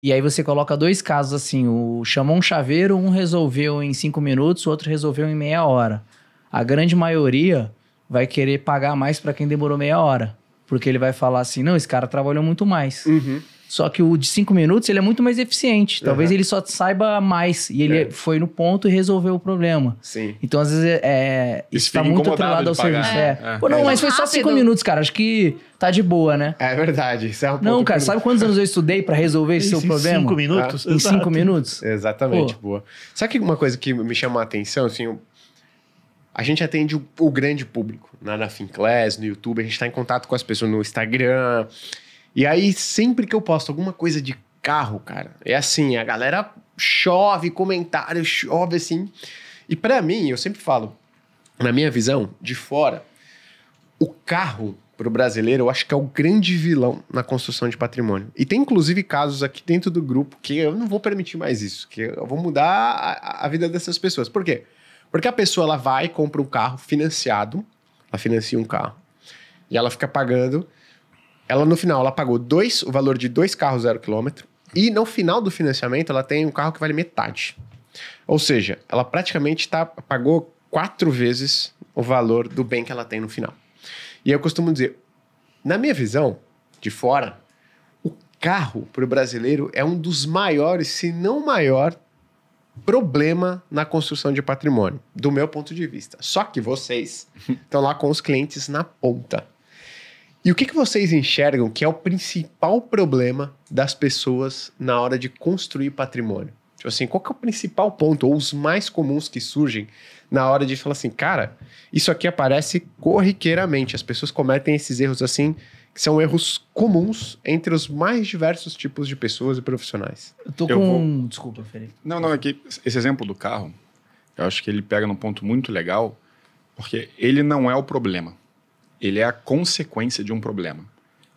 E aí você coloca dois casos assim: o chamou um chaveiro, um resolveu em cinco minutos, o outro resolveu em meia hora. A grande maioria vai querer pagar mais para quem demorou meia hora. Porque ele vai falar assim: não, esse cara trabalhou muito mais. Uhum. Só que o de cinco minutos ele é muito mais eficiente. Talvez uhum. ele só saiba mais. E ele é. foi no ponto e resolveu o problema. Sim. Então, às vezes, é, é isso está muito atrelado ao pagar. serviço. É. é. Pô, não, é. mas foi só cinco minutos, cara. Acho que tá de boa, né? É verdade. Isso é um não, cara, sabe quantos anos eu estudei para resolver esse seu problema? Em cinco minutos? Ah, em exato. cinco minutos? Exatamente, Pô. boa. Sabe que uma coisa que me chama a atenção, assim, a gente atende o, o grande público, né? na Finclass, no YouTube, a gente está em contato com as pessoas no Instagram e aí, sempre que eu posto alguma coisa de carro, cara, é assim, a galera chove comentário, chove assim. E para mim, eu sempre falo, na minha visão, de fora, o carro pro brasileiro, eu acho que é o grande vilão na construção de patrimônio. E tem inclusive casos aqui dentro do grupo que eu não vou permitir mais isso, que eu vou mudar a, a vida dessas pessoas. Por quê? Porque a pessoa ela vai compra um carro financiado, ela financia um carro e ela fica pagando ela, no final, ela pagou dois, o valor de dois carros zero quilômetro. E no final do financiamento, ela tem um carro que vale metade. Ou seja, ela praticamente tá, pagou quatro vezes o valor do bem que ela tem no final. E eu costumo dizer, na minha visão, de fora, o carro para o brasileiro é um dos maiores, se não maior, problema na construção de patrimônio, do meu ponto de vista. Só que vocês estão lá com os clientes na ponta. E o que, que vocês enxergam que é o principal problema das pessoas na hora de construir patrimônio? Tipo assim, qual que é o principal ponto, ou os mais comuns que surgem na hora de falar assim, cara, isso aqui aparece corriqueiramente. As pessoas cometem esses erros assim, que são erros comuns entre os mais diversos tipos de pessoas e profissionais. Eu tô eu com. Vou... Desculpa, Felipe. Não, não, é que esse exemplo do carro, eu acho que ele pega num ponto muito legal, porque ele não é o problema ele é a consequência de um problema.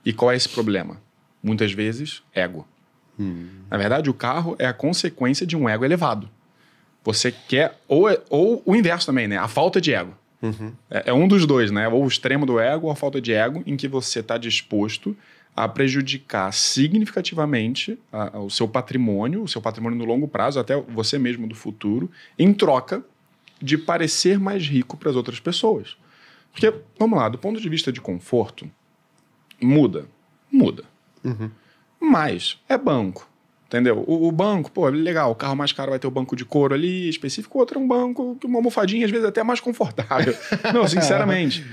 E qual é esse problema? Muitas vezes, ego. Hum. Na verdade, o carro é a consequência de um ego elevado. Você quer, ou, é, ou o inverso também, né? A falta de ego. Uhum. É, é, um dos dois, né? Ou o extremo do ego ou a falta de ego, em que você está disposto a prejudicar significativamente a, a, o seu patrimônio, o seu patrimônio no longo prazo, até você mesmo do futuro, em troca de parecer mais rico para as outras pessoas. Porque, vamos lá, do ponto de vista de conforto, muda. Muda. Uhum. Mas é banco. Entendeu? O, o, banco, pô, é legal, o carro mais caro vai ter o banco de couro ali específico, outro é um banco, uma almofadinha, às vezes é até mais confortável. Não, sinceramente.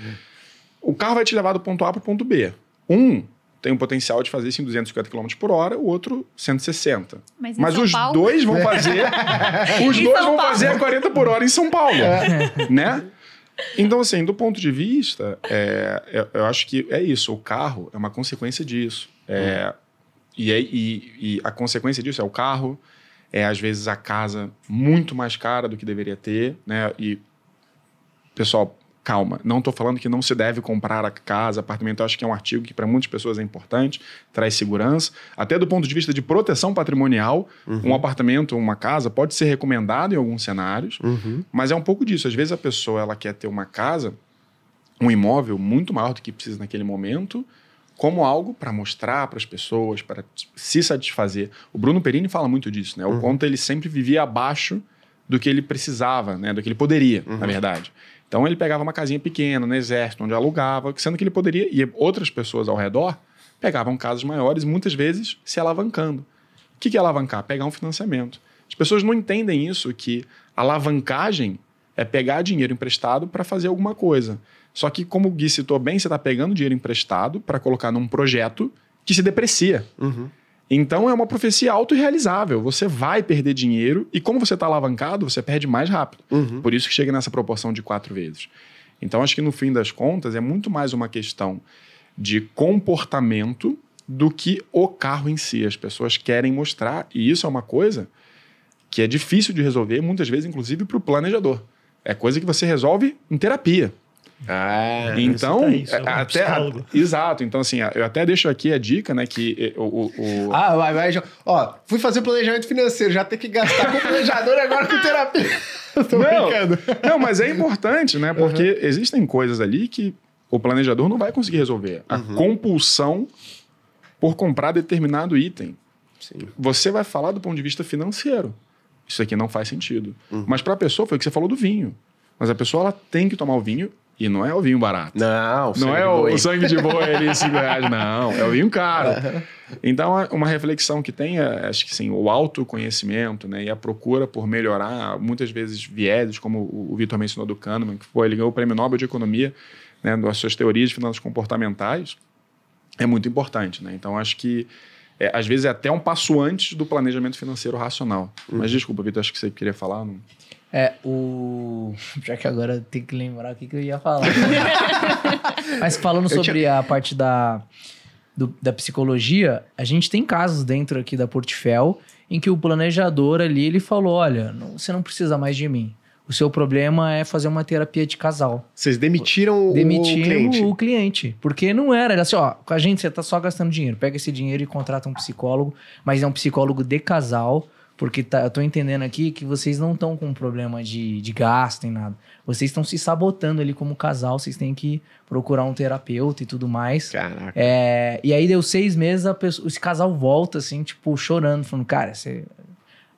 o carro vai te levar do ponto A para o ponto B. Um tem o potencial de fazer isso em 250 km por hora, o outro 160. Mas, Mas os Paulo? dois vão fazer. os em dois São vão Paulo. fazer a 40 por hora em São Paulo. É. né? Então, assim, do ponto de vista, é, eu, eu, acho que é isso. O carro é uma consequência disso. É, hum. e, é, e, e, a consequência disso é o carro, é às vezes a casa muito mais cara do que deveria ter, né? E, pessoal, calma. Não estou falando que não se deve comprar a casa, apartamento. Eu acho que é um artigo que para muitas pessoas é importante, traz segurança. Até do ponto de vista de proteção patrimonial, uhum. um apartamento, uma casa pode ser recomendado em alguns cenários, uhum. mas é um pouco disso. Às vezes a pessoa ela quer ter uma casa, um imóvel muito maior do que precisa naquele momento, como algo para mostrar para as pessoas, para se satisfazer. O Bruno Perini fala muito disso, né? O uhum. ele sempre vivia abaixo do que ele precisava, né? Do que ele poderia, uhum. na verdade. Então ele pegava uma casinha pequena no exército, onde alugava, sendo que ele poderia, e outras pessoas ao redor pegavam casas maiores, muitas vezes se alavancando. O que é alavancar? Pegar um financiamento. As pessoas não entendem isso, que alavancagem é pegar dinheiro emprestado para fazer alguma coisa. Só que, como o Gui citou bem, você está pegando dinheiro emprestado para colocar num projeto que se deprecia. Uhum. Então é uma profecia autorrealizável. Você vai perder dinheiro e, como você está alavancado, você perde mais rápido. Uhum. Por isso que chega nessa proporção de quatro vezes. Então, acho que no fim das contas, é muito mais uma questão de comportamento do que o carro em si. As pessoas querem mostrar, e isso é uma coisa que é difícil de resolver, muitas vezes, inclusive, para o planejador. É coisa que você resolve em terapia. Ah, então, é, isso, é até exato. Então assim, eu até deixo aqui a dica, né, que o, o, o... Ah, vai, vai, ó, fui fazer planejamento financeiro, já tem que gastar com planejador e agora com terapia. Tô não, brincando. Não, mas é importante, né? Porque uhum. existem coisas ali que o planejador não vai conseguir resolver. A uhum. compulsão por comprar determinado item. Sim. Você vai falar do ponto de vista financeiro. Isso aqui não faz sentido. Uhum. Mas para a pessoa foi o que você falou do vinho. Mas a pessoa ela tem que tomar o vinho e não é o vinho barato. Não, o Não é o, sangue de boi ali, cinco reais, não. É o vinho caro. Então, é uma reflexão que tem, é, acho que sim, o autoconhecimento né, e a procura por melhorar, muitas vezes viéses como o Vitor mencionou do Kahneman, que foi, ele ganhou o Prêmio Nobel de Economia, né, das suas teorias de finanças comportamentais, é muito importante. Né? Então, acho que é, às vezes é até um passo antes do planejamento financeiro racional. Uhum. Mas desculpa, Vitor, acho que você queria falar. Não... É, o. Já que agora tem que lembrar o que, que eu ia falar. Mas falando sobre tinha... a parte da, do, da psicologia, a gente tem casos dentro aqui da Portifel em que o planejador ali ele falou: olha, não, você não precisa mais de mim. O seu problema é fazer uma terapia de casal. Vocês demitiram, demitiram o cliente? o cliente. Porque não era, era assim, ó, com a gente você tá só gastando dinheiro. Pega esse dinheiro e contrata um psicólogo, mas é um psicólogo de casal, porque tá, eu tô entendendo aqui que vocês não estão com problema de, de gasto em nada. Vocês estão se sabotando ali como casal, vocês têm que procurar um terapeuta e tudo mais. Caraca. É, e aí deu seis meses, a pessoa, esse casal volta, assim, tipo, chorando, falando, cara, você,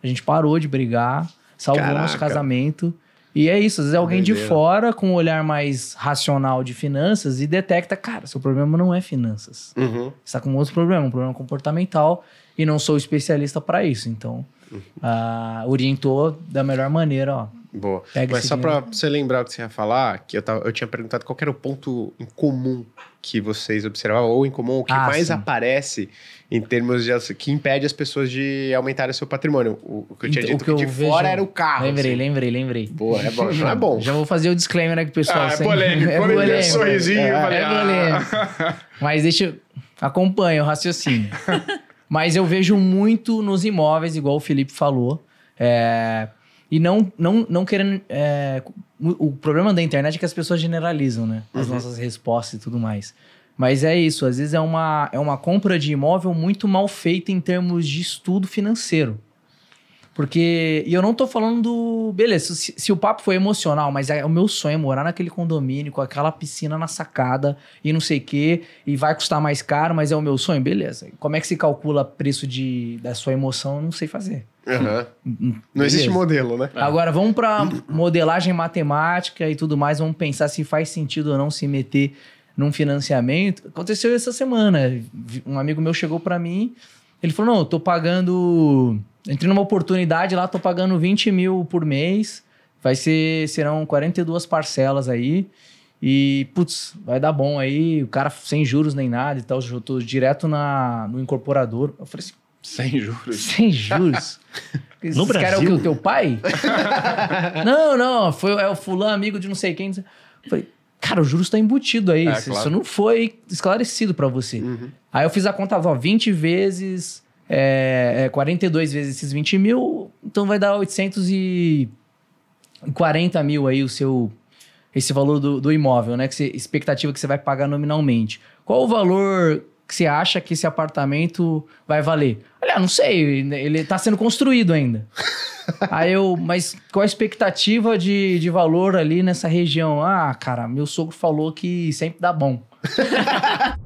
a gente parou de brigar salvou Caraca. nosso casamento. E é isso, às vezes é alguém Beleza. de fora com um olhar mais racional de finanças e detecta, cara, seu problema não é finanças. Uhum. Você está com outro problema, um problema comportamental e não sou especialista para isso. Então, uhum. uh, orientou da melhor maneira, ó Boa. Pega Mas só para você lembrar o que você ia falar, que eu, tava, eu tinha perguntado qual era o ponto em comum que vocês observavam, ou em comum, o que ah, mais sim. aparece em termos de. que impede as pessoas de aumentarem seu patrimônio. O, o que eu tinha então, dito que, que de fora era o carro. Lembrei, assim. lembrei, lembrei. Boa, é bom. Já é bom. Já vou fazer o disclaimer aqui, pessoal. Ah, é, é polêmico. É polêmico. Sorrisinho. É, falei, é ah. polêmico. Ah. Mas deixa. Eu... Acompanha o raciocínio. Mas eu vejo muito nos imóveis, igual o Felipe falou. É, e não, não, não querendo. É, o, problema da internet é que as pessoas generalizam, né? As uhum. nossas respostas e tudo mais. Mas é isso, às vezes é uma, é uma compra de imóvel muito mal feita em termos de estudo financeiro. Porque, e eu não tô falando do. Beleza, se, se o papo foi emocional, mas é, o meu sonho é morar naquele condomínio, com aquela piscina na sacada e não sei o quê, e vai custar mais caro, mas é o meu sonho, beleza. Como é que se calcula preço de, da sua emoção? Eu não sei fazer. Uhum. Não existe modelo, né? É. Agora vamos para modelagem matemática e tudo mais, vamos pensar se faz sentido ou não se meter num financiamento. Aconteceu essa semana, um amigo meu chegou para mim, ele falou: "Não, eu tô pagando entrei numa oportunidade lá, tô pagando 20 mil por mês. Vai ser, serão 42 parcelas aí. E, putz, vai dar bom aí. O cara sem juros nem nada e tal. Eu tô direto na, no incorporador. Eu falei assim, sem juros. Sem juros. no Brasil? Cara é o, que, o teu pai? não, não. Foi, é o fulano, amigo de não sei quem. Falei, cara, o juros está embutido aí. É, isso, claro. isso, não foi esclarecido para você. Uhum. Aí eu fiz a conta, ó, 20 vezes é, é 42 vezes esses 20 mil, então vai dar 840 mil aí o seu esse valor do, do imóvel, né? Que você, expectativa que você vai pagar nominalmente. Qual o valor que você acha que esse apartamento vai valer? Olha, não sei, ele está sendo construído ainda. Aí eu, mas qual a expectativa de, de valor ali nessa região? Ah, cara, meu sogro falou que sempre dá bom.